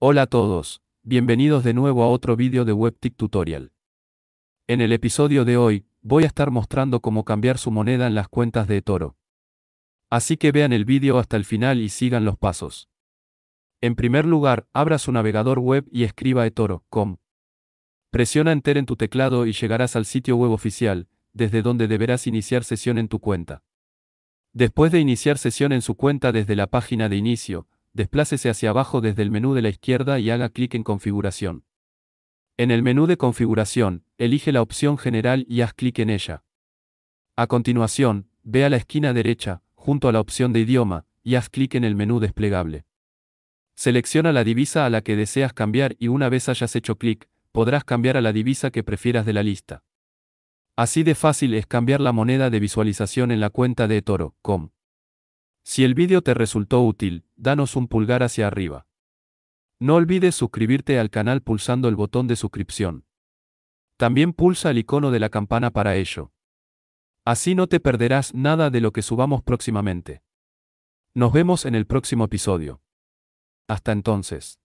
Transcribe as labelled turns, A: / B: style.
A: Hola a todos, bienvenidos de nuevo a otro vídeo de WebTik Tutorial. En el episodio de hoy, voy a estar mostrando cómo cambiar su moneda en las cuentas de Toro. Así que vean el vídeo hasta el final y sigan los pasos. En primer lugar, abra su navegador web y escriba etoro.com. Presiona Enter en tu teclado y llegarás al sitio web oficial, desde donde deberás iniciar sesión en tu cuenta. Después de iniciar sesión en su cuenta desde la página de inicio, desplácese hacia abajo desde el menú de la izquierda y haga clic en Configuración. En el menú de Configuración, elige la opción General y haz clic en ella. A continuación, ve a la esquina derecha, junto a la opción de Idioma, y haz clic en el menú desplegable. Selecciona la divisa a la que deseas cambiar y una vez hayas hecho clic, podrás cambiar a la divisa que prefieras de la lista. Así de fácil es cambiar la moneda de visualización en la cuenta de Toro.com. Si el vídeo te resultó útil, danos un pulgar hacia arriba. No olvides suscribirte al canal pulsando el botón de suscripción. También pulsa el icono de la campana para ello. Así no te perderás nada de lo que subamos próximamente. Nos vemos en el próximo episodio. Hasta entonces.